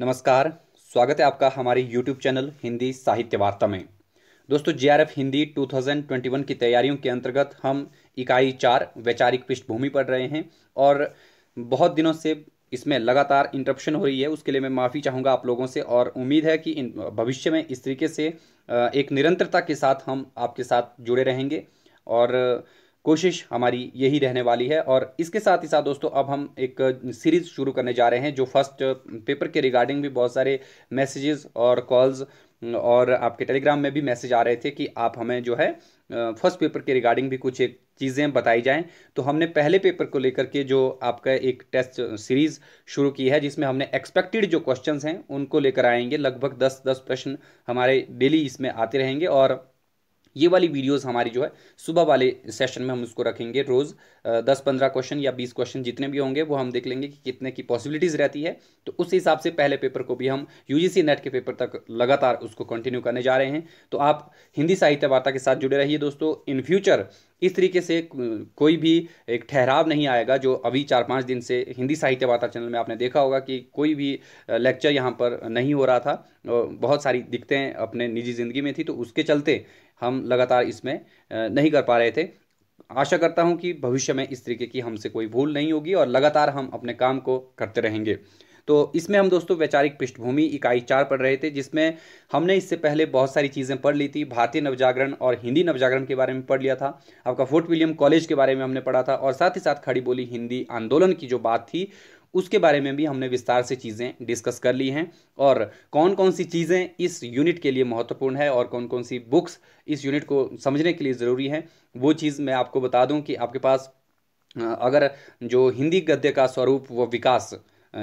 नमस्कार स्वागत है आपका हमारे YouTube चैनल हिंदी साहित्य वार्ता में दोस्तों जे हिंदी 2021 की तैयारियों के अंतर्गत हम इकाई चार वैचारिक पृष्ठभूमि पढ़ रहे हैं और बहुत दिनों से इसमें लगातार इंटरप्शन हो रही है उसके लिए मैं माफ़ी चाहूँगा आप लोगों से और उम्मीद है कि भविष्य में इस तरीके से एक निरंतरता के साथ हम आपके साथ जुड़े रहेंगे और कोशिश हमारी यही रहने वाली है और इसके साथ ही साथ दोस्तों अब हम एक सीरीज़ शुरू करने जा रहे हैं जो फर्स्ट पेपर के रिगार्डिंग भी बहुत सारे मैसेजेस और कॉल्स और आपके टेलीग्राम में भी मैसेज आ रहे थे कि आप हमें जो है फर्स्ट पेपर के रिगार्डिंग भी कुछ एक चीज़ें बताई जाएं तो हमने पहले पेपर को लेकर के जो आपका एक टेस्ट सीरीज़ शुरू की है जिसमें हमने एक्सपेक्टेड जो क्वेश्चंस हैं उनको लेकर आएंगे लगभग दस दस प्रश्न हमारे डेली इसमें आते रहेंगे और ये वाली वीडियोस हमारी जो है सुबह वाले सेशन में हम उसको रखेंगे रोज़ दस पंद्रह क्वेश्चन या बीस क्वेश्चन जितने भी होंगे वो हम देख लेंगे कि कितने की पॉसिबिलिटीज़ रहती है तो उस हिसाब से पहले पेपर को भी हम यूजीसी नेट के पेपर तक लगातार उसको कंटिन्यू करने जा रहे हैं तो आप हिंदी साहित्य वार्ता के साथ जुड़े रहिए दोस्तों इन फ्यूचर इस तरीके से कोई भी एक ठहराव नहीं आएगा जो अभी चार पाँच दिन से हिंदी साहित्य वार्ता चैनल में आपने देखा होगा कि कोई भी लेक्चर यहाँ पर नहीं हो रहा था बहुत सारी दिक्कतें अपने निजी ज़िंदगी में थी तो उसके चलते हम लगातार इसमें नहीं कर पा रहे थे आशा करता हूं कि भविष्य में इस तरीके की हमसे कोई भूल नहीं होगी और लगातार हम अपने काम को करते रहेंगे तो इसमें हम दोस्तों वैचारिक पृष्ठभूमि इकाई चार पढ़ रहे थे जिसमें हमने इससे पहले बहुत सारी चीज़ें पढ़ ली थी भारतीय नवजागरण और हिंदी नवजागरण के बारे में पढ़ लिया था आपका फोर्ट विलियम कॉलेज के बारे में हमने पढ़ा था और साथ ही साथ खड़ी बोली हिंदी आंदोलन की जो बात थी उसके बारे में भी हमने विस्तार से चीज़ें डिस्कस कर ली हैं और कौन कौन सी चीज़ें इस यूनिट के लिए महत्वपूर्ण है और कौन कौन सी बुक्स इस यूनिट को समझने के लिए ज़रूरी है वो चीज़ मैं आपको बता दूं कि आपके पास अगर जो हिंदी गद्य का स्वरूप व विकास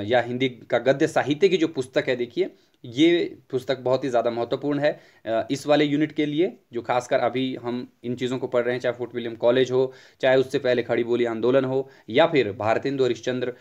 या हिंदी का गद्य साहित्य की जो पुस्तक है देखिए ये पुस्तक बहुत ही ज़्यादा महत्वपूर्ण है इस वाले यूनिट के लिए जो खासकर अभी हम इन चीज़ों को पढ़ रहे हैं चाहे फोर्ट विलियम कॉलेज हो चाहे उससे पहले खड़ी बोली आंदोलन हो या फिर भारतेंदु हरिश्चंद्र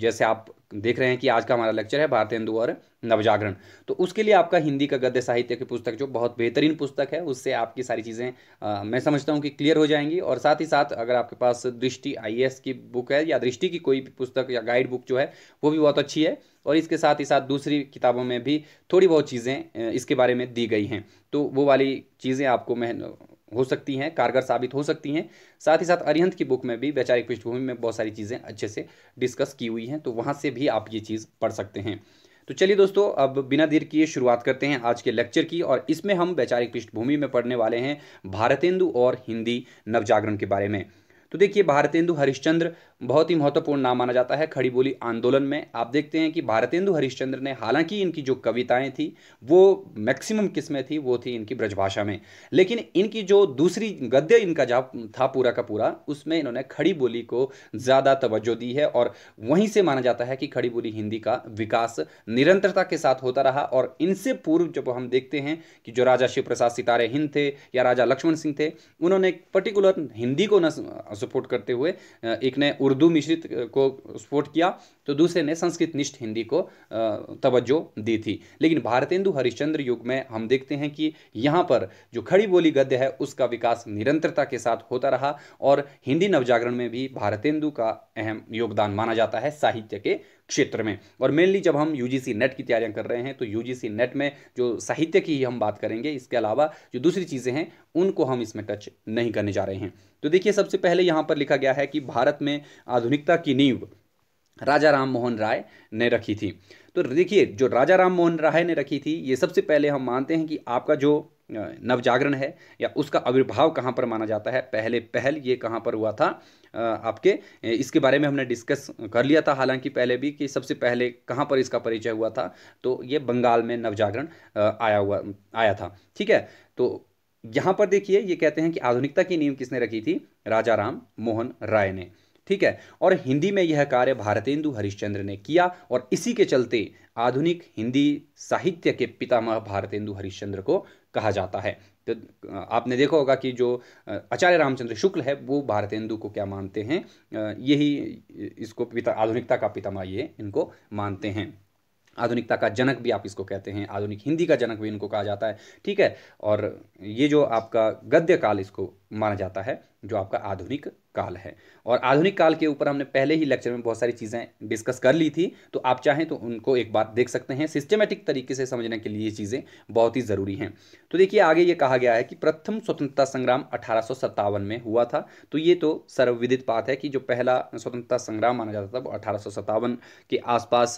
जैसे आप देख रहे हैं कि आज का हमारा लेक्चर है हिंदू और नवजागरण तो उसके लिए आपका हिंदी का गद्य साहित्य की पुस्तक जो बहुत बेहतरीन पुस्तक है उससे आपकी सारी चीज़ें मैं समझता हूँ कि क्लियर हो जाएंगी और साथ ही साथ अगर आपके पास दृष्टि आई की बुक है या दृष्टि की कोई पुस्तक या गाइड बुक जो है वो भी बहुत अच्छी है और इसके साथ ही साथ दूसरी किताबों में भी थोड़ी बहुत चीज़ें इसके बारे में दी गई हैं तो वो वाली चीज़ें आपको मैं हो सकती हैं कारगर साबित हो सकती हैं साथ ही साथ अरिहंत की बुक में भी वैचारिक पृष्ठभूमि में बहुत सारी चीज़ें अच्छे से डिस्कस की हुई हैं तो वहाँ से भी आप ये चीज़ पढ़ सकते हैं तो चलिए दोस्तों अब बिना देर किए शुरुआत करते हैं आज के लेक्चर की और इसमें हम वैचारिक पृष्ठभूमि में पढ़ने वाले हैं भारतेंदु और हिंदी नवजागरण के बारे में तो देखिए भारतेंदु हरिश्चंद्र बहुत ही महत्वपूर्ण नाम माना जाता है खड़ी बोली आंदोलन में आप देखते हैं कि भारतेंदु हरिश्चंद्र ने हालांकि इनकी जो कविताएं थी वो मैक्सिमम किस्में थी वो थी इनकी ब्रजभाषा में लेकिन इनकी जो दूसरी गद्य इनका जहाँ था पूरा का पूरा उसमें इन्होंने खड़ी बोली को ज़्यादा तवज्जो दी है और वहीं से माना जाता है कि खड़ी बोली हिंदी का विकास निरंतरता के साथ होता रहा और इनसे पूर्व जब हम देखते हैं कि जो राजा शिव प्रसाद सितारे हिंद थे या राजा लक्ष्मण सिंह थे उन्होंने पर्टिकुलर हिंदी को न सपोर्ट करते हुए एक ने उर्दू मिश्रित को सपोर्ट किया तो दूसरे ने संस्कृत निष्ठ हिंदी को तवज्जो दी थी लेकिन भारतेंदु हरिश्चंद्र युग में हम देखते हैं कि यहाँ पर जो खड़ी बोली गद्य है उसका विकास निरंतरता के साथ होता रहा और हिंदी नवजागरण में भी भारतेंदु का अहम योगदान माना जाता है साहित्य के क्षेत्र में और मेनली जब हम यूजीसी नेट की तैयारियां कर रहे हैं तो यूजीसी नेट में जो साहित्य की ही हम बात करेंगे इसके अलावा जो दूसरी चीज़ें हैं उनको हम इसमें टच नहीं करने जा रहे हैं तो देखिए सबसे पहले यहाँ पर लिखा गया है कि भारत में आधुनिकता की नींव राजा राम मोहन राय ने रखी थी तो देखिए जो राजा राम मोहन राय ने रखी थी ये सबसे पहले हम मानते हैं कि आपका जो नवजागरण है या उसका आविर्भाव कहाँ पर माना जाता है पहले पहल ये कहाँ पर हुआ था आपके इसके बारे में हमने डिस्कस कर लिया था हालांकि पहले भी कि सबसे पहले कहाँ पर इसका परिचय हुआ था तो ये बंगाल में नवजागरण आया हुआ आया था ठीक है तो यहाँ पर देखिए ये कहते हैं कि आधुनिकता की नींव किसने रखी थी राजा राम मोहन राय ने ठीक है और हिंदी में यह कार्य भारतेंदु हरिश्चंद्र ने किया और इसी के चलते आधुनिक हिंदी साहित्य के पितामह भारतेंदु हरिश्चंद्र को कहा जाता है तो आपने देखा होगा कि जो आचार्य रामचंद्र शुक्ल है वो भारतेंदु को क्या मानते हैं यही इसको पिता आधुनिकता का पितामह ये इनको मानते हैं आधुनिकता का जनक भी आप इसको कहते हैं आधुनिक हिंदी का जनक भी इनको कहा जाता है ठीक है और ये जो आपका गद्य काल इसको माना जाता है जो आपका आधुनिक काल है और आधुनिक काल के ऊपर हमने पहले ही लेक्चर में बहुत सारी चीज़ें डिस्कस कर ली थी तो आप चाहें तो उनको एक बार देख सकते हैं सिस्टमेटिक तरीके से समझने के लिए ये चीज़ें बहुत ही ज़रूरी हैं तो देखिए आगे ये कहा गया है कि प्रथम स्वतंत्रता संग्राम अठारह में हुआ था तो ये तो सर्वविदित बात है कि जो पहला स्वतंत्रता संग्राम माना जाता था वो अठारह के आसपास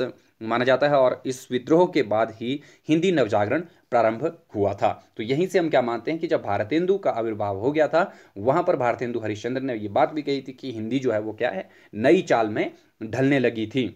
माना जाता है और इस विद्रोह के बाद ही हिंदी नवजागरण प्रारंभ हुआ था तो यहीं से हम क्या मानते हैं कि जब भारतेंदु का आविर्भाव हो गया था वहां पर भारतेंदु हरिश्चंद्र ने ये बात भी कही थी कि हिंदी जो है वो क्या है नई चाल में ढलने लगी थी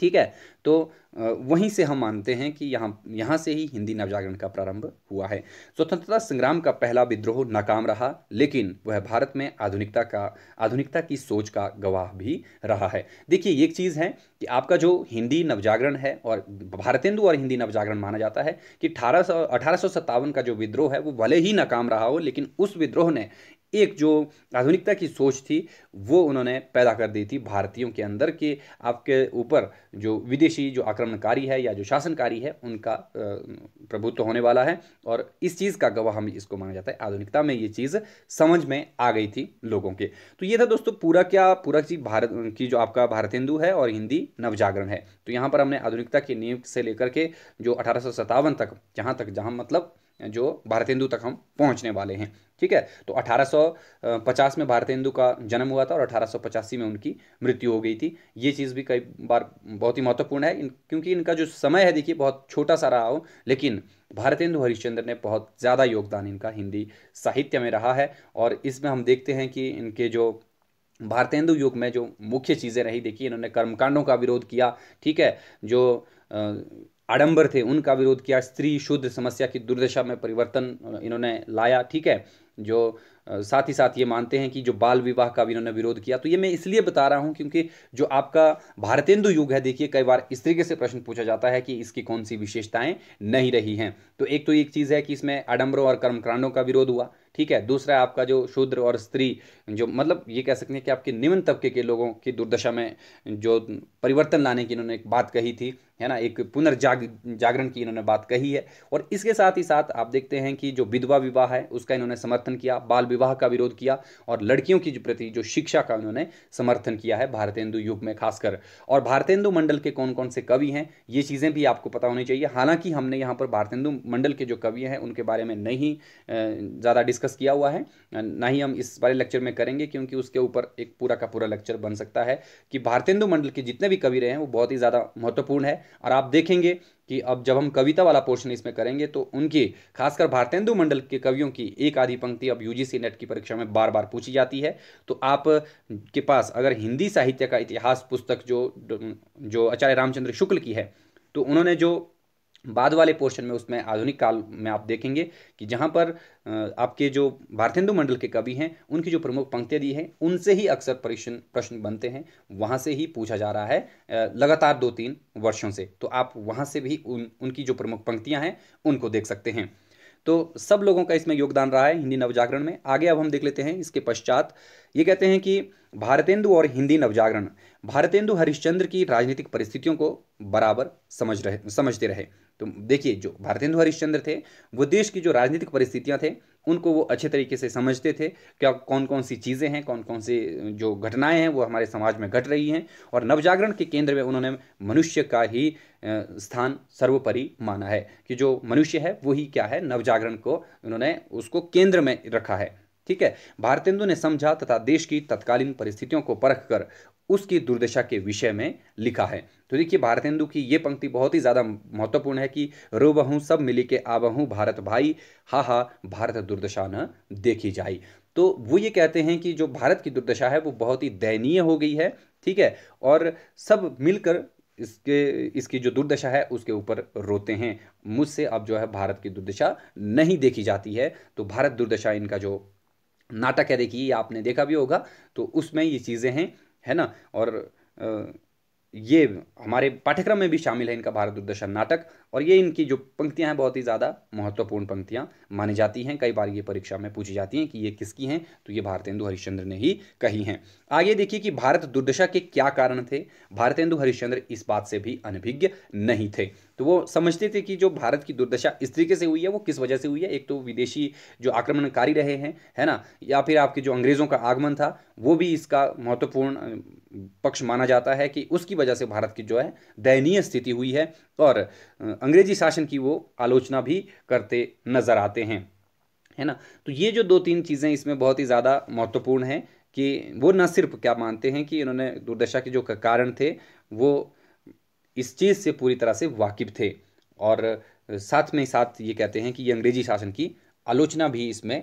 ठीक है तो वहीं से हम मानते हैं कि यहाँ यहाँ से ही हिंदी नवजागरण का प्रारंभ हुआ है स्वतंत्रता संग्राम का पहला विद्रोह नाकाम रहा लेकिन वह भारत में आधुनिकता का आधुनिकता की सोच का गवाह भी रहा है देखिए एक चीज़ है कि आपका जो हिंदी नवजागरण है और भारतेंदु और हिंदी नवजागरण माना जाता है कि अठारह सौ का जो विद्रोह है वो भले ही नाकाम रहा हो लेकिन उस विद्रोह ने एक जो आधुनिकता की सोच थी वो उन्होंने पैदा कर दी थी भारतीयों के अंदर के आपके ऊपर जो विदेशी जो आक्रमणकारी है या जो शासनकारी है उनका प्रभुत्व होने वाला है और इस चीज़ का गवाह हम इसको माना जाता है आधुनिकता में ये चीज़ समझ में आ गई थी लोगों के तो ये था दोस्तों पूरा क्या पूरा चीज भारत की जो आपका भारत हिंदू है और हिंदी नवजागरण है तो यहाँ पर हमने आधुनिकता की नींव से लेकर के जो अठारह तक जहाँ तक जहाँ मतलब जो भारतेंदु तक हम पहुंचने वाले हैं ठीक है तो 1850 में भारतेंदु का जन्म हुआ था और अठारह में उनकी मृत्यु हो गई थी ये चीज़ भी कई बार बहुत ही महत्वपूर्ण है इन, क्योंकि इनका जो समय है देखिए बहुत छोटा सा रहा हो लेकिन भारतेंदु हरिश्चंद्र ने बहुत ज़्यादा योगदान इनका हिंदी साहित्य में रहा है और इसमें हम देखते हैं कि इनके जो भारतेंदु युग में जो मुख्य चीज़ें रही देखिए इन्होंने कर्मकांडों का विरोध किया ठीक है जो आडंबर थे उनका विरोध किया स्त्री शुद्ध समस्या की दुर्दशा में परिवर्तन इन्होंने लाया ठीक है जो साथ ही साथ ये मानते हैं कि जो बाल विवाह का भी इन्होंने विरोध किया तो ये मैं इसलिए बता रहा हूँ क्योंकि जो आपका भारतेंदु युग है देखिए कई बार इस तरीके से प्रश्न पूछा जाता है कि इसकी कौन सी विशेषताएं नहीं रही हैं तो एक तो एक चीज़ है कि इसमें आडम्बरों और कर्मकांडों का विरोध हुआ ठीक है दूसरा आपका जो शूद्र और स्त्री जो मतलब ये कह सकते हैं कि आपके निम्न तबके के लोगों की दुर्दशा में जो परिवर्तन लाने की इन्होंने एक बात कही थी है ना एक पुनर्जाग जागरण की इन्होंने बात कही है और इसके साथ ही साथ आप देखते हैं कि जो विधवा विवाह है उसका इन्होंने समर्थन किया बाल विवाह का विरोध किया और लड़कियों की प्रति जो शिक्षा का इन्होंने समर्थन किया है भारतेंदु युग में खासकर और भारतेंदु मंडल के कौन कौन से कवि हैं ये चीज़ें भी आपको पता होनी चाहिए हालांकि हमने यहाँ पर भारतेंदु मंडल के जो कवि हैं उनके बारे में नहीं ज़्यादा डिस्कस किया हुआ है ना ही हम इस बारे लेक्चर में करेंगे क्योंकि उसके ऊपर एक पूरा का पूरा लेक्चर बन सकता है कि भारतेंदु मंडल के जितने भी कवि रहे हैं वो बहुत ही ज़्यादा महत्वपूर्ण है और आप देखेंगे कि अब जब हम कविता वाला पोर्शन इसमें करेंगे तो उनकी खासकर भारतेंदु मंडल के कवियों की एक आधी पंक्ति अब यूजीसी नेट की परीक्षा में बार बार पूछी जाती है तो आप के पास अगर हिंदी साहित्य का इतिहास पुस्तक जो जो आचार्य रामचंद्र शुक्ल की है तो उन्होंने जो बाद वाले पोर्शन में उसमें आधुनिक काल में आप देखेंगे कि जहाँ पर आपके जो भारतेंदु मंडल के कवि हैं उनकी जो प्रमुख पंक्तियाँ दी हैं उनसे ही अक्सर प्रश्न प्रश्न बनते हैं वहाँ से ही पूछा जा रहा है लगातार दो तीन वर्षों से तो आप वहाँ से भी उन उनकी जो प्रमुख पंक्तियाँ हैं उनको देख सकते हैं तो सब लोगों का इसमें योगदान रहा है हिंदी नवजागरण में आगे अब हम देख लेते हैं इसके पश्चात ये कहते हैं कि भारतेंदु और हिंदी नवजागरण भारतेंदु हरिश्चंद्र की राजनीतिक परिस्थितियों को बराबर समझ रहे समझते रहे तो देखिए जो भारतेंदु हरिश्चंद्र थे वो देश की जो राजनीतिक परिस्थितियाँ थे उनको वो अच्छे तरीके से समझते थे क्या कौन कौन सी चीज़ें हैं कौन कौन सी जो घटनाएं हैं वो हमारे समाज में घट रही हैं और नवजागरण के केंद्र में उन्होंने मनुष्य का ही स्थान सर्वोपरि माना है कि जो मनुष्य है वही क्या है नवजागरण को उन्होंने उसको केंद्र में रखा है ठीक है भारतेंदु ने समझा तथा देश की तत्कालीन परिस्थितियों को परख कर उसकी दुर्दशा के विषय में लिखा है तो देखिए भारतेंदु की ये पंक्ति बहुत ही ज़्यादा महत्वपूर्ण है कि रो रोबहूँ सब मिली के आबहूँ भारत भाई हा हा भारत दुर्दशा न देखी जाए तो वो ये कहते हैं कि जो भारत की दुर्दशा है वो बहुत ही दयनीय हो गई है ठीक है और सब मिलकर इसके इसकी जो दुर्दशा है उसके ऊपर रोते हैं मुझसे अब जो है भारत की दुर्दशा नहीं देखी जाती है तो भारत दुर्दशा इनका जो नाटक है देखिए आपने देखा भी होगा तो उसमें ये चीज़ें हैं है ना और ये हमारे पाठ्यक्रम में भी शामिल है इनका भारत दूरदर्शन नाटक और ये इनकी जो पंक्तियां हैं बहुत ही ज़्यादा महत्वपूर्ण पंक्तियां मानी जाती हैं कई बार ये परीक्षा में पूछी जाती हैं कि ये किसकी हैं तो ये भारतेंदु हरिश्चंद्र ने ही कही हैं आगे देखिए कि भारत दुर्दशा के क्या कारण थे भारतेंदु हरिश्चंद्र इस बात से भी अनभिज्ञ नहीं थे तो वो समझते थे कि जो भारत की दुर्दशा इस तरीके से हुई है वो किस वजह से हुई है एक तो विदेशी जो आक्रमणकारी रहे हैं है ना या फिर आपके जो अंग्रेज़ों का आगमन था वो भी इसका महत्वपूर्ण पक्ष माना जाता है कि उसकी वजह से भारत की जो है दयनीय स्थिति हुई है और अंग्रेजी शासन की वो आलोचना भी करते नज़र आते हैं है ना तो ये जो दो तीन चीज़ें इसमें बहुत ही ज़्यादा महत्वपूर्ण हैं कि वो न सिर्फ क्या मानते हैं कि इन्होंने दुर्दशा के जो कारण थे वो इस चीज़ से पूरी तरह से वाकिफ थे और साथ में साथ ये कहते हैं कि ये अंग्रेजी शासन की आलोचना भी इसमें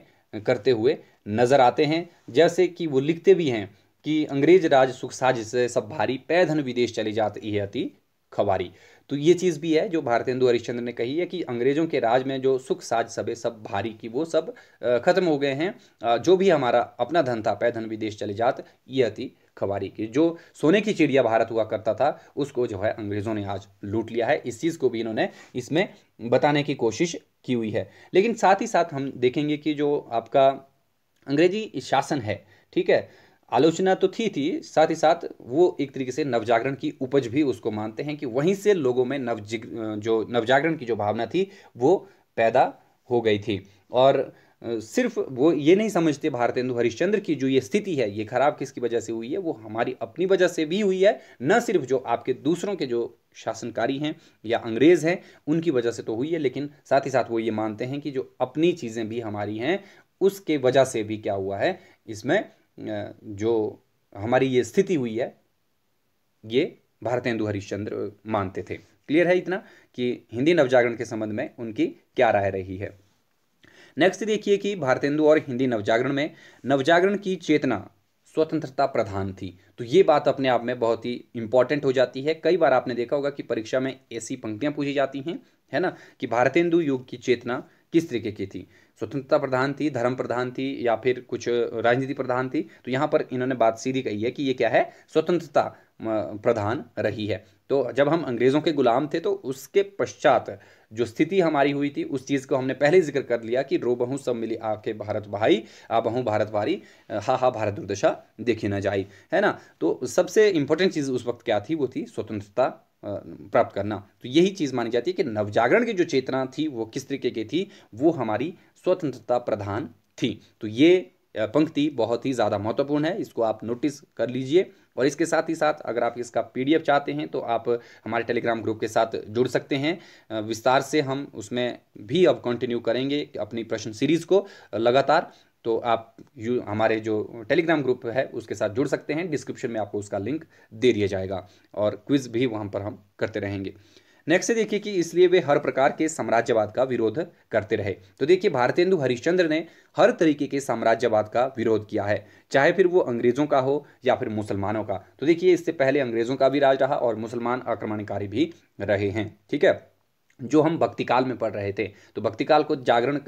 करते हुए नज़र आते हैं जैसे कि वो लिखते भी हैं कि अंग्रेज राज सुख साज से सब भारी पैधन विदेश चली जाती है अति खवारी तो ये चीज़ भी है जो भारतेंदु हरिश्चंद्र ने कही है कि अंग्रेज़ों के राज में जो सुख साज सबे सब भारी की वो सब खत्म हो गए हैं जो भी हमारा अपना धन था पैधन विदेश चले जात ये अति खवारी की जो सोने की चिड़िया भारत हुआ करता था उसको जो है अंग्रेज़ों ने आज लूट लिया है इस चीज़ को भी इन्होंने इसमें बताने की कोशिश की हुई है लेकिन साथ ही साथ हम देखेंगे कि जो आपका अंग्रेजी शासन है ठीक है आलोचना तो थी थी साथ ही साथ वो एक तरीके से नवजागरण की उपज भी उसको मानते हैं कि वहीं से लोगों में नव जो नवजागरण की जो भावना थी वो पैदा हो गई थी और सिर्फ वो ये नहीं समझते भारतेंदु हरिश्चंद्र की जो ये स्थिति है ये खराब किसकी वजह से हुई है वो हमारी अपनी वजह से भी हुई है न सिर्फ जो आपके दूसरों के जो शासनकारी हैं या अंग्रेज़ हैं उनकी वजह से तो हुई है लेकिन साथ ही साथ वो ये मानते हैं कि जो अपनी चीज़ें भी हमारी हैं उसके वजह से भी क्या हुआ है इसमें जो हमारी ये स्थिति हुई है ये भारतेंदु हरिश्चंद्र मानते थे क्लियर है इतना कि हिंदी नवजागरण के संबंध में उनकी क्या राय रही है नेक्स्ट देखिए कि भारतेंदु और हिंदी नवजागरण में नवजागरण की चेतना स्वतंत्रता प्रधान थी तो ये बात अपने आप में बहुत ही इंपॉर्टेंट हो जाती है कई बार आपने देखा होगा कि परीक्षा में ऐसी पंक्तियां पूछी जाती हैं है ना कि भारतेंदु युग की चेतना किस तरीके की थी स्वतंत्रता प्रधान थी धर्म प्रधान थी या फिर कुछ राजनीति प्रधान थी तो यहाँ पर इन्होंने बात सीधी कही है कि ये क्या है स्वतंत्रता प्रधान रही है तो जब हम अंग्रेज़ों के गुलाम थे तो उसके पश्चात जो स्थिति हमारी हुई थी उस चीज़ को हमने पहले जिक्र कर लिया कि रो बहू सब मिली आके भारत भाई आ बहू भारत भारी हा हा भारत दुर्दशा देखी ना जाई है ना तो सबसे इंपॉर्टेंट चीज़ उस वक्त क्या थी वो थी स्वतंत्रता प्राप्त करना तो यही चीज़ मानी जाती है कि नवजागरण की जो चेतना थी वो किस तरीके की थी वो हमारी स्वतंत्रता प्रधान थी तो ये पंक्ति बहुत ही ज़्यादा महत्वपूर्ण है इसको आप नोटिस कर लीजिए और इसके साथ ही साथ अगर आप इसका पीडीएफ चाहते हैं तो आप हमारे टेलीग्राम ग्रुप के साथ जुड़ सकते हैं विस्तार से हम उसमें भी अब कंटिन्यू करेंगे अपनी प्रश्न सीरीज़ को लगातार तो आप यू हमारे जो टेलीग्राम ग्रुप है उसके साथ जुड़ सकते हैं डिस्क्रिप्शन में आपको उसका लिंक दे दिया जाएगा और क्विज़ भी वहाँ पर हम करते रहेंगे नेक्स्ट से देखिए कि इसलिए वे हर प्रकार के साम्राज्यवाद का विरोध करते रहे तो देखिए भारतेंदु हरिश्चंद्र ने हर तरीके के साम्राज्यवाद का विरोध किया है चाहे फिर वो अंग्रेज़ों का हो या फिर मुसलमानों का तो देखिए इससे पहले अंग्रेज़ों का भी राज रहा और मुसलमान आक्रमणकारी भी रहे हैं ठीक है जो हम भक्ति काल में पढ़ रहे थे तो भक्ति काल को जागरण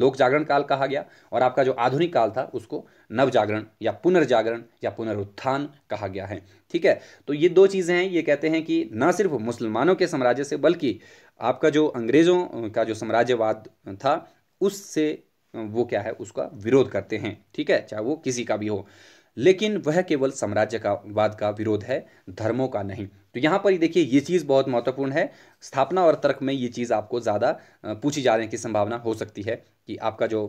लोक जागरण काल कहा गया और आपका जो आधुनिक काल था उसको नव जागरण या पुनर्जागरण या पुनरुत्थान कहा गया है ठीक है तो ये दो चीज़ें हैं ये कहते हैं कि न सिर्फ मुसलमानों के साम्राज्य से बल्कि आपका जो अंग्रेज़ों का जो साम्राज्यवाद था उससे वो क्या है उसका विरोध करते हैं ठीक है चाहे वो किसी का भी हो लेकिन वह केवल साम्राज्य का वाद का विरोध है धर्मों का नहीं तो यहाँ पर देखिए ये चीज़ बहुत महत्वपूर्ण है स्थापना और तर्क में ये चीज़ आपको ज़्यादा पूछी जाने की संभावना हो सकती है कि आपका जो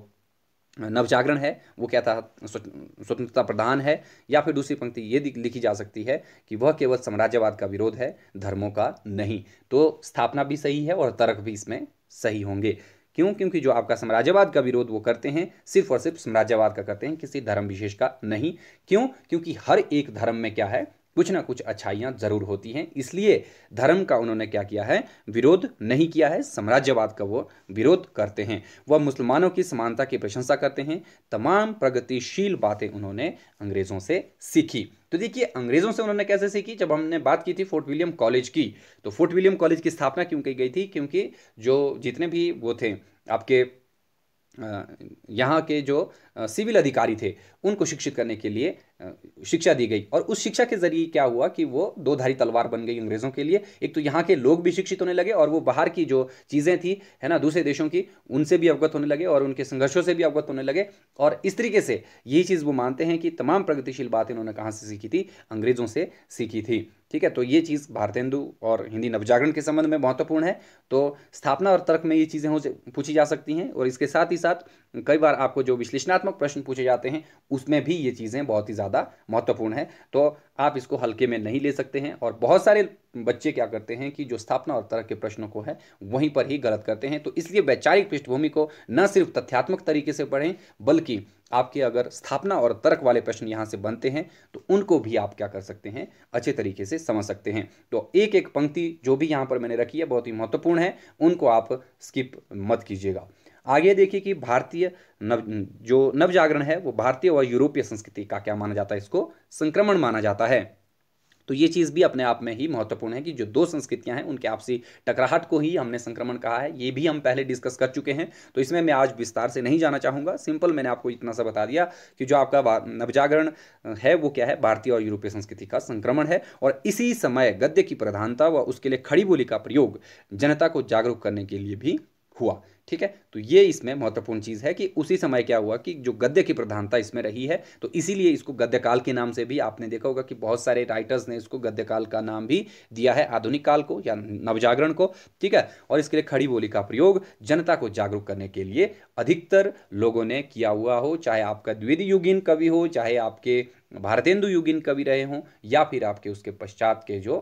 नवजागरण है वो क्या था स्वतंत्रता प्रदान है या फिर दूसरी पंक्ति ये लिखी जा सकती है कि वह केवल साम्राज्यवाद का विरोध है धर्मों का नहीं तो स्थापना भी सही है और तर्क भी इसमें सही होंगे क्यों क्योंकि जो आपका साम्राज्यवाद का विरोध वो करते हैं सिर्फ और सिर्फ साम्राज्यवाद का करते हैं किसी धर्म विशेष का नहीं क्यों क्योंकि हर एक धर्म में क्या है कुछ ना कुछ अच्छाइयाँ जरूर होती हैं इसलिए धर्म का उन्होंने क्या किया है विरोध नहीं किया है साम्राज्यवाद का वो विरोध करते हैं वह मुसलमानों की समानता की प्रशंसा करते हैं तमाम प्रगतिशील बातें उन्होंने अंग्रेज़ों से सीखी तो देखिए अंग्रेजों से उन्होंने कैसे सीखी जब हमने बात की थी फोर्ट विलियम कॉलेज की तो फोर्ट विलियम कॉलेज की स्थापना क्यों की गई थी क्योंकि जो जितने भी वो थे आपके यहाँ के जो सिविल अधिकारी थे उनको शिक्षित करने के लिए शिक्षा दी गई और उस शिक्षा के जरिए क्या हुआ कि वो दो धारी तलवार बन गई अंग्रेज़ों के लिए एक तो यहाँ के लोग भी शिक्षित होने लगे और वो बाहर की जो चीज़ें थी है ना दूसरे देशों की उनसे भी अवगत होने लगे और उनके संघर्षों से भी अवगत होने लगे और इस तरीके से यही चीज़ वो मानते हैं कि तमाम प्रगतिशील बातें इन्होंने कहाँ से सीखी थी अंग्रेज़ों से सीखी थी ठीक है तो ये चीज़ भारतेंदु और हिंदी नवजागरण के संबंध में महत्वपूर्ण है तो स्थापना और तर्क में ये चीज़ें हो पूछी जा सकती हैं और इसके साथ ही साथ कई बार आपको जो विश्लेषणात्मक प्रश्न पूछे जाते हैं उसमें भी ये चीज़ें बहुत ही ज़्यादा महत्वपूर्ण है तो आप इसको हल्के में नहीं ले सकते हैं और बहुत सारे बच्चे क्या करते हैं कि जो स्थापना और तरह के प्रश्नों को है वहीं पर ही गलत करते हैं तो इसलिए वैचारिक पृष्ठभूमि को न सिर्फ तथ्यात्मक तरीके से पढ़ें बल्कि आपके अगर स्थापना और तर्क वाले प्रश्न यहाँ से बनते हैं तो उनको भी आप क्या कर सकते हैं अच्छे तरीके से समझ सकते हैं तो एक एक पंक्ति जो भी यहाँ पर मैंने रखी है बहुत ही महत्वपूर्ण है उनको आप स्किप मत कीजिएगा आगे देखिए कि भारतीय नव जो नवजागरण है वो भारतीय व यूरोपीय संस्कृति का क्या माना जाता है इसको संक्रमण माना जाता है तो ये चीज़ भी अपने आप में ही महत्वपूर्ण है कि जो दो संस्कृतियां हैं उनके आपसी टकराहट को ही हमने संक्रमण कहा है ये भी हम पहले डिस्कस कर चुके हैं तो इसमें मैं आज विस्तार से नहीं जाना चाहूँगा सिंपल मैंने आपको इतना सा बता दिया कि जो आपका नवजागरण है वो क्या है भारतीय और यूरोपीय संस्कृति का संक्रमण है और इसी समय गद्य की प्रधानता व उसके लिए खड़ी बोली का प्रयोग जनता को जागरूक करने के लिए भी हुआ ठीक है तो ये इसमें महत्वपूर्ण चीज़ है कि उसी समय क्या हुआ कि जो गद्य की प्रधानता इसमें रही है तो इसीलिए इसको गद्यकाल के नाम से भी आपने देखा होगा कि बहुत सारे राइटर्स ने इसको गद्यकाल का नाम भी दिया है आधुनिक काल को या नवजागरण को ठीक है और इसके लिए खड़ी बोली का प्रयोग जनता को जागरूक करने के लिए अधिकतर लोगों ने किया हुआ हो चाहे आपका द्विद युगीन कवि हो चाहे आपके भारतेंदु युगीन कवि रहे हों या फिर आपके उसके पश्चात के जो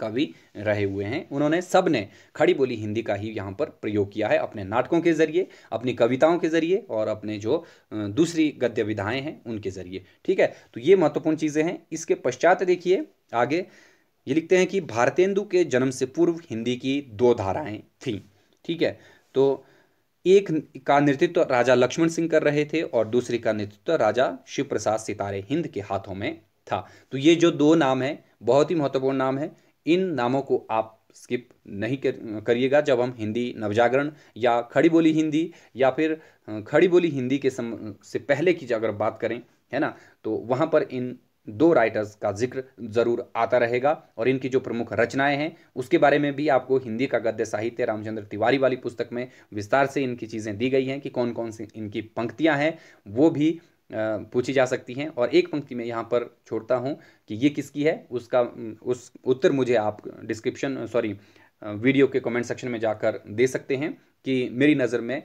कवि रहे हुए हैं उन्होंने सब ने खड़ी बोली हिंदी का ही यहाँ पर प्रयोग किया है अपने नाटकों के ज़रिए अपनी कविताओं के ज़रिए और अपने जो दूसरी गद्य विधाएँ हैं उनके ज़रिए ठीक है तो ये महत्वपूर्ण चीज़ें हैं इसके पश्चात देखिए आगे ये लिखते हैं कि भारतेंदु के जन्म से पूर्व हिंदी की दो धाराएं थीं ठीक है तो एक का नेतृत्व राजा लक्ष्मण सिंह कर रहे थे और दूसरी का नेतृत्व राजा शिवप्रसाद सितारे हिंद के हाथों में था तो ये जो दो नाम है बहुत ही महत्वपूर्ण नाम है इन नामों को आप स्किप नहीं करिएगा जब हम हिंदी नवजागरण या खड़ी बोली हिंदी या फिर खड़ी बोली हिंदी के सम से पहले की अगर बात करें है ना तो वहाँ पर इन दो राइटर्स का जिक्र जरूर आता रहेगा और इनकी जो प्रमुख रचनाएं हैं उसके बारे में भी आपको हिंदी का गद्य साहित्य रामचंद्र तिवारी वाली पुस्तक में विस्तार से इनकी चीज़ें दी गई हैं कि कौन कौन सी इनकी पंक्तियां हैं वो भी पूछी जा सकती हैं और एक पंक्ति में यहाँ पर छोड़ता हूँ कि ये किसकी है उसका उस उत्तर मुझे आप डिस्क्रिप्शन सॉरी वीडियो के कमेंट सेक्शन में जाकर दे सकते हैं कि मेरी नज़र में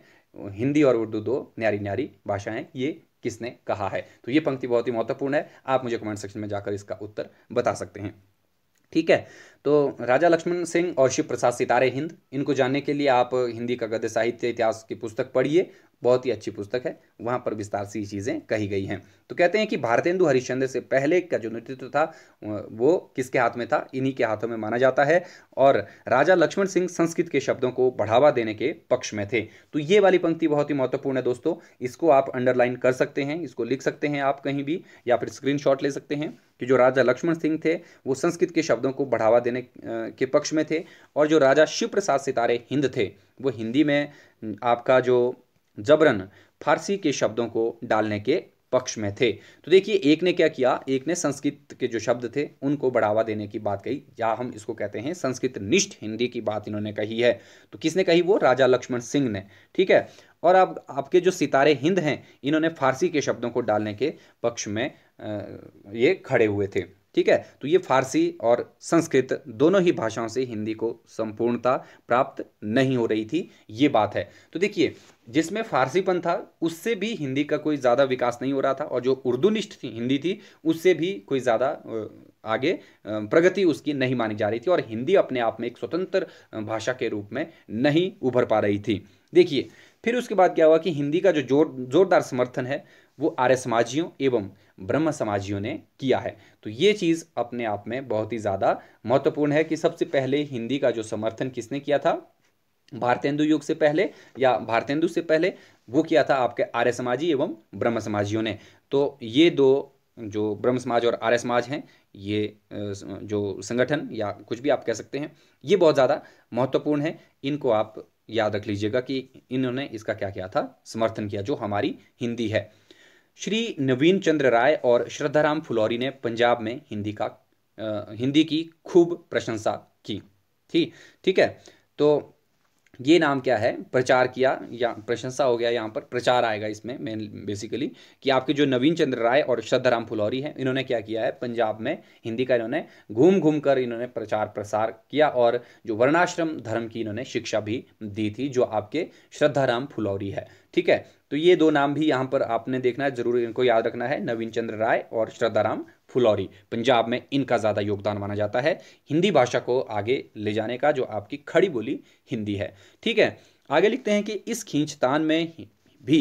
हिंदी और उर्दू दो न्यारी न्यारी भाषाएं ये किसने कहा है तो ये पंक्ति बहुत ही महत्वपूर्ण है आप मुझे कमेंट सेक्शन में जाकर इसका उत्तर बता सकते हैं ठीक है तो राजा लक्ष्मण सिंह और शिव प्रसाद सितारे हिंद इनको जानने के लिए आप हिंदी का गद्य साहित्य इतिहास की पुस्तक पढ़िए बहुत ही अच्छी पुस्तक है वहाँ पर विस्तार से ये चीज़ें कही गई हैं तो कहते हैं कि भारतेंदु हरिश्चंद्र से पहले का जो नेतृत्व था वो किसके हाथ में था इन्हीं के हाथों में माना जाता है और राजा लक्ष्मण सिंह संस्कृत के शब्दों को बढ़ावा देने के पक्ष में थे तो ये वाली पंक्ति बहुत ही महत्वपूर्ण है दोस्तों इसको आप अंडरलाइन कर सकते हैं इसको लिख सकते हैं आप कहीं भी या फिर स्क्रीन ले सकते हैं कि जो राजा लक्ष्मण सिंह थे वो संस्कृत के शब्दों को बढ़ावा देने के पक्ष में थे और जो राजा शिव प्रसाद सितारे हिंद थे वो हिंदी में आपका जो जबरन फारसी के शब्दों को डालने के पक्ष में थे तो देखिए एक ने क्या किया एक ने संस्कृत के जो शब्द थे उनको बढ़ावा देने की बात कही या हम इसको कहते हैं संस्कृत निष्ठ हिंदी की बात इन्होंने कही है तो किसने कही वो राजा लक्ष्मण सिंह ने ठीक है और आप आपके जो सितारे हिंद हैं इन्होंने फारसी के शब्दों को डालने के पक्ष में ये खड़े हुए थे ठीक है तो ये फारसी और संस्कृत दोनों ही भाषाओं से हिंदी को संपूर्णता प्राप्त नहीं हो रही थी ये बात है तो देखिए जिसमें फारसीपन था उससे भी हिंदी का कोई ज़्यादा विकास नहीं हो रहा था और जो उर्दू निष्ठ थी हिंदी थी उससे भी कोई ज़्यादा आगे प्रगति उसकी नहीं मानी जा रही थी और हिंदी अपने आप में एक स्वतंत्र भाषा के रूप में नहीं उभर पा रही थी देखिए फिर उसके बाद क्या हुआ कि हिंदी का जो जोर जोरदार समर्थन है वो आर्य समाजियों एवं ब्रह्म समाजियों ने किया है तो ये चीज़ अपने आप में बहुत ही ज़्यादा महत्वपूर्ण है कि सबसे पहले हिंदी का जो समर्थन किसने किया था भारतेंदु युग से पहले या भारतेंदु से पहले वो किया था आपके आर्य समाजी एवं ब्रह्म समाजियों ने तो ये दो जो ब्रह्म समाज और आर्य समाज हैं ये जो संगठन या कुछ भी आप कह सकते हैं ये बहुत ज़्यादा महत्वपूर्ण है इनको आप याद रख लीजिएगा कि इन्होंने इसका क्या किया था समर्थन किया जो हमारी हिंदी है श्री नवीन चंद्र राय और श्रद्धाराम फुलौरी ने पंजाब में हिंदी का आ, हिंदी की खूब प्रशंसा की थी ठीक है तो ये नाम क्या है प्रचार किया या प्रशंसा हो गया यहाँ पर प्रचार आएगा इसमें मेन बेसिकली कि आपके जो नवीन चंद्र राय और श्रद्धाराम फुलौरी हैं इन्होंने क्या किया है पंजाब में हिंदी का इन्होंने घूम घूम कर इन्होंने प्रचार प्रसार किया और जो वर्णाश्रम धर्म की इन्होंने शिक्षा भी दी थी जो आपके श्रद्धाराम फुलौरी है ठीक है तो ये दो नाम भी यहाँ पर आपने देखना है जरूर इनको याद रखना है नवीन चंद्र राय और श्रद्धाराम फुलौरी पंजाब में इनका ज़्यादा योगदान माना जाता है हिंदी भाषा को आगे ले जाने का जो आपकी खड़ी बोली हिंदी है ठीक है आगे लिखते हैं कि इस खींचतान में भी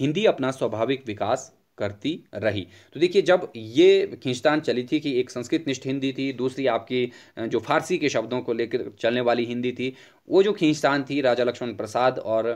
हिंदी अपना स्वाभाविक विकास करती रही तो देखिए जब ये खींचतान चली थी कि एक संस्कृत निष्ठ हिंदी थी दूसरी आपकी जो फारसी के शब्दों को लेकर चलने वाली हिंदी थी वो जो खींचतान थी राजा लक्ष्मण प्रसाद और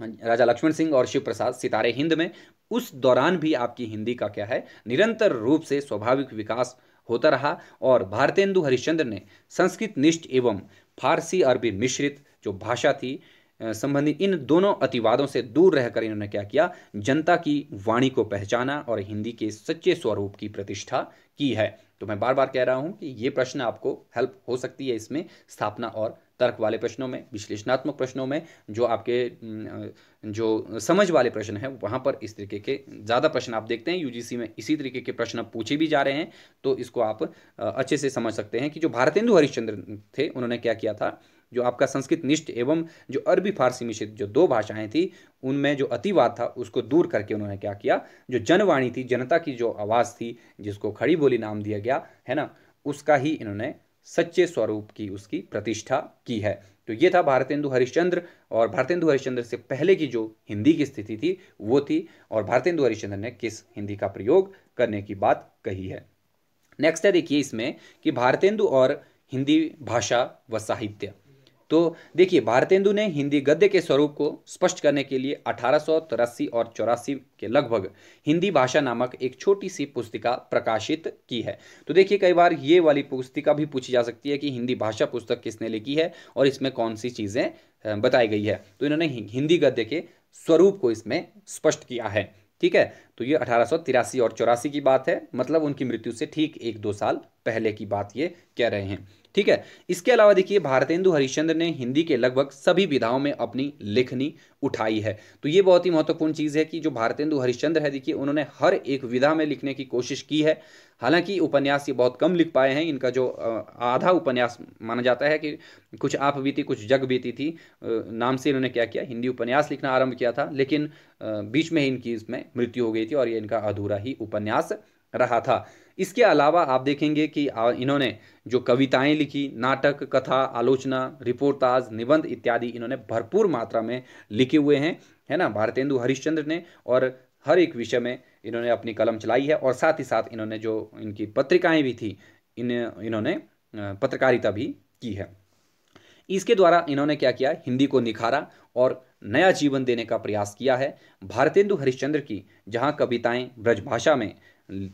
हाँ राजा लक्ष्मण सिंह और शिव प्रसाद सितारे हिंद में उस दौरान भी आपकी हिंदी का क्या है निरंतर रूप से स्वाभाविक विकास होता रहा और भारतेंदु हरिश्चंद्र ने संस्कृत निष्ठ एवं फारसी अरबी मिश्रित जो भाषा थी संबंधी इन दोनों अतिवादों से दूर रहकर इन्होंने क्या किया जनता की वाणी को पहचाना और हिंदी के सच्चे स्वरूप की प्रतिष्ठा की है तो मैं बार बार कह रहा हूँ कि ये प्रश्न आपको हेल्प हो सकती है इसमें स्थापना और तर्क वाले प्रश्नों में विश्लेषणात्मक प्रश्नों में जो आपके जो समझ वाले प्रश्न हैं वहाँ पर इस तरीके के ज़्यादा प्रश्न आप देखते हैं यूजीसी में इसी तरीके के प्रश्न पूछे भी जा रहे हैं तो इसको आप अच्छे से समझ सकते हैं कि जो भारतेंदु हरिश्चंद्र थे उन्होंने क्या किया था जो आपका संस्कृत निष्ठ एवं जो अरबी फारसी मिश्रित जो दो भाषाएं थी उनमें जो अतिवाद था उसको दूर करके उन्होंने क्या किया जो जनवाणी थी जनता की जो आवाज़ थी जिसको खड़ी बोली नाम दिया गया है ना उसका ही इन्होंने सच्चे स्वरूप की उसकी प्रतिष्ठा की है तो ये था भारतेंदु हरिश्चंद्र और भारतेंदु हरिश्चंद्र से पहले की जो हिंदी की स्थिति थी वो थी और भारतेंदु हरिश्चंद्र ने किस हिंदी का प्रयोग करने की बात कही है नेक्स्ट है देखिए इसमें कि भारतेंदु और हिंदी भाषा व साहित्य तो देखिए भारतेंदु ने हिंदी गद्य के स्वरूप को स्पष्ट करने के लिए अठारह और चौरासी के लगभग हिंदी भाषा नामक एक छोटी सी पुस्तिका प्रकाशित की है तो देखिए कई बार ये वाली पुस्तिका भी पूछी जा सकती है कि हिंदी भाषा पुस्तक किसने लिखी है और इसमें कौन सी चीज़ें बताई गई है तो इन्होंने हिंदी गद्य के स्वरूप को इसमें स्पष्ट किया है ठीक है तो ये अठारह और चौरासी की बात है मतलब उनकी मृत्यु से ठीक एक दो साल पहले की बात ये कह रहे हैं ठीक है इसके अलावा देखिए भारतेंदु हरिश्चंद्र ने हिंदी के लगभग सभी विधाओं में अपनी लेखनी उठाई है तो ये बहुत ही महत्वपूर्ण चीज़ है कि जो भारतेंदु हरिश्चंद्र है देखिए उन्होंने हर एक विधा में लिखने की कोशिश की है हालांकि उपन्यास ये बहुत कम लिख पाए हैं इनका जो आधा उपन्यास माना जाता है कि कुछ आप बीती कुछ जग बीती थी नाम से इन्होंने क्या किया हिंदी उपन्यास लिखना आरंभ किया था लेकिन बीच में ही इनकी इसमें मृत्यु हो गई गई थी और ये इनका अधूरा ही उपन्यास रहा था इसके अलावा आप देखेंगे कि इन्होंने जो कविताएं लिखी नाटक कथा आलोचना रिपोर्टाज निबंध इत्यादि इन्होंने भरपूर मात्रा में लिखे हुए हैं है ना भारतेंदु हरिश्चंद्र ने और हर एक विषय में इन्होंने अपनी कलम चलाई है और साथ ही साथ इन्होंने जो इनकी पत्रिकाएं भी थी इन इन्होंने पत्रकारिता भी की है इसके द्वारा इन्होंने क्या किया हिंदी को निखारा और नया जीवन देने का प्रयास किया है भारतेंदु हरिश्चंद्र की जहां कविताएं ब्रजभाषा में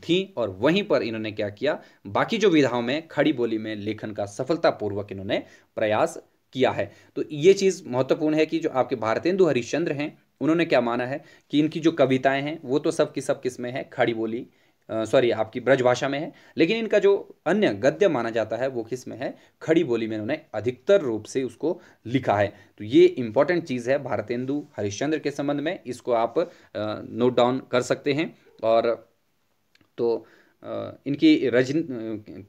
थी और वहीं पर इन्होंने क्या किया बाकी जो विधाओं में खड़ी बोली में लेखन का सफलतापूर्वक इन्होंने प्रयास किया है तो ये चीज़ महत्वपूर्ण है कि जो आपके भारतेंदु हरिश्चंद्र हैं उन्होंने क्या माना है कि इनकी जो कविताएं हैं वो तो सब की सब किस में है खड़ी बोली सॉरी आपकी ब्रज भाषा में है लेकिन इनका जो अन्य गद्य माना जाता है वो किस में है खड़ी बोली में उन्होंने अधिकतर रूप से उसको लिखा है तो ये इंपॉर्टेंट चीज़ है भारतेंदु हरिश्चंद्र के संबंध में इसको आप नोट डाउन कर सकते हैं और तो इनकी रजन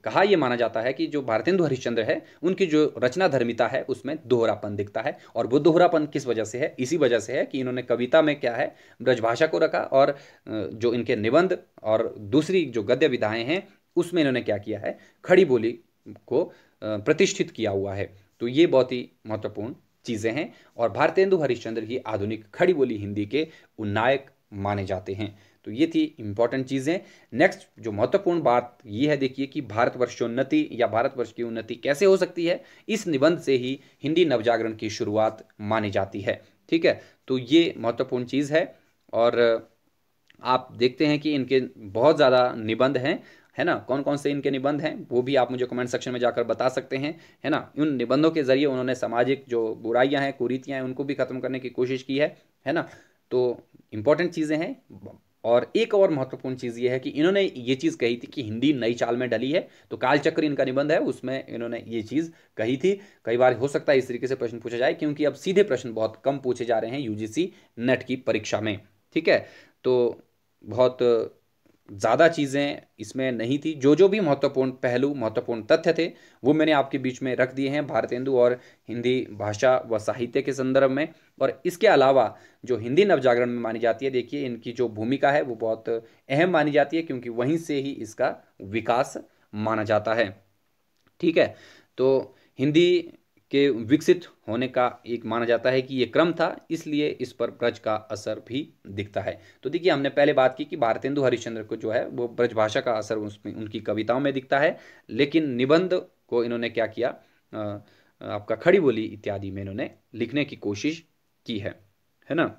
कहा यह माना जाता है कि जो भारतेंदु हरिश्चंद्र है उनकी जो रचना धर्मिता है उसमें दोहरापन दिखता है और वो दोहरापन किस वजह से है इसी वजह से है कि इन्होंने कविता में क्या है ब्रजभाषा को रखा और जो इनके निबंध और दूसरी जो गद्य विधाएँ हैं उसमें इन्होंने क्या किया है खड़ी बोली को प्रतिष्ठित किया हुआ है तो ये बहुत ही महत्वपूर्ण चीज़ें हैं और भारतेंदु हरिश्चंद्र की आधुनिक खड़ी बोली हिंदी के उन्नायक माने जाते हैं तो ये थी इंपॉर्टेंट चीज़ें नेक्स्ट जो महत्वपूर्ण बात ये है देखिए कि भारतवर्षोन्नति या भारतवर्ष की उन्नति कैसे हो सकती है इस निबंध से ही हिंदी नवजागरण की शुरुआत मानी जाती है ठीक है तो ये महत्वपूर्ण चीज़ है और आप देखते हैं कि इनके बहुत ज़्यादा निबंध हैं है ना कौन कौन से इनके निबंध हैं वो भी आप मुझे कमेंट सेक्शन में जाकर बता सकते हैं है ना उन निबंधों के जरिए उन्होंने सामाजिक जो बुराइयां हैं कुरीतियां हैं उनको भी खत्म करने की कोशिश की है है ना तो इम्पॉर्टेंट चीज़ें हैं और एक और महत्वपूर्ण चीज़ ये है कि इन्होंने ये चीज़ कही थी कि हिंदी नई चाल में डली है तो कालचक्र इनका निबंध है उसमें इन्होंने ये चीज़ कही थी कई बार हो सकता है इस तरीके से प्रश्न पूछा जाए क्योंकि अब सीधे प्रश्न बहुत कम पूछे जा रहे हैं यूजीसी नेट की परीक्षा में ठीक है तो बहुत ज़्यादा चीज़ें इसमें नहीं थी जो जो भी महत्वपूर्ण पहलू महत्वपूर्ण तथ्य थे वो मैंने आपके बीच में रख दिए हैं भारतेंदु और हिंदी भाषा व साहित्य के संदर्भ में और इसके अलावा जो हिंदी नवजागरण में मानी जाती है देखिए इनकी जो भूमिका है वो बहुत अहम मानी जाती है क्योंकि वहीं से ही इसका विकास माना जाता है ठीक है तो हिंदी के विकसित होने का एक माना जाता है कि ये क्रम था इसलिए इस पर ब्रज का असर भी दिखता है तो देखिए हमने पहले बात की कि भारतेंदु हरिश्चंद्र को जो है वो ब्रज भाषा का असर उसमें उनकी कविताओं में दिखता है लेकिन निबंध को इन्होंने क्या किया आपका खड़ी बोली इत्यादि में इन्होंने लिखने की कोशिश की है है ना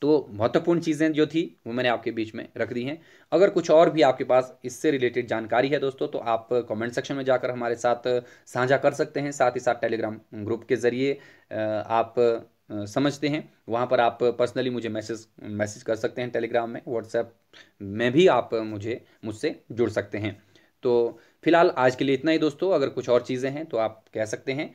तो महत्वपूर्ण चीज़ें जो थी वो मैंने आपके बीच में रख दी हैं अगर कुछ और भी आपके पास इससे रिलेटेड जानकारी है दोस्तों तो आप कमेंट सेक्शन में जाकर हमारे साथ साझा कर सकते हैं साथ ही साथ टेलीग्राम ग्रुप के ज़रिए आप समझते हैं वहाँ पर आप पर्सनली मुझे मैसेज मैसेज कर सकते हैं टेलीग्राम में व्हाट्सएप में भी आप मुझे मुझसे जुड़ सकते हैं तो फिलहाल आज के लिए इतना ही दोस्तों अगर कुछ और चीज़ें हैं तो आप कह सकते हैं